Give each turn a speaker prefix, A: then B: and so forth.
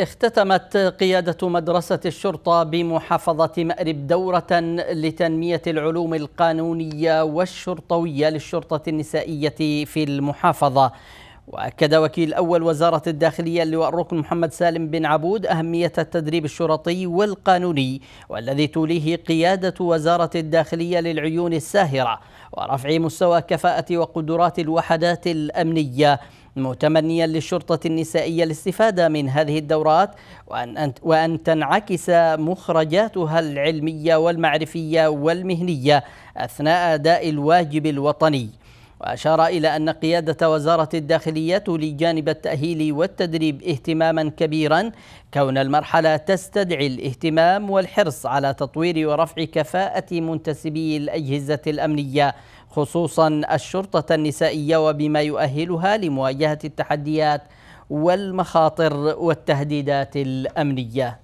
A: اختتمت قيادة مدرسة الشرطة بمحافظة مأرب دورة لتنمية العلوم القانونية والشرطوية للشرطة النسائية في المحافظة وأكد وكيل أول وزارة الداخلية اللواء الركن محمد سالم بن عبود أهمية التدريب الشرطي والقانوني والذي توليه قيادة وزارة الداخلية للعيون الساهرة ورفع مستوى كفاءة وقدرات الوحدات الأمنية متمنيا للشرطة النسائية الاستفادة من هذه الدورات وأن, وأن تنعكس مخرجاتها العلمية والمعرفية والمهنية أثناء أداء الواجب الوطني وأشار إلى أن قيادة وزارة الداخلية تولي جانب التأهيل والتدريب اهتماما كبيرا كون المرحلة تستدعي الاهتمام والحرص على تطوير ورفع كفاءة منتسبي الأجهزة الأمنية خصوصا الشرطة النسائية وبما يؤهلها لمواجهة التحديات والمخاطر والتهديدات الأمنية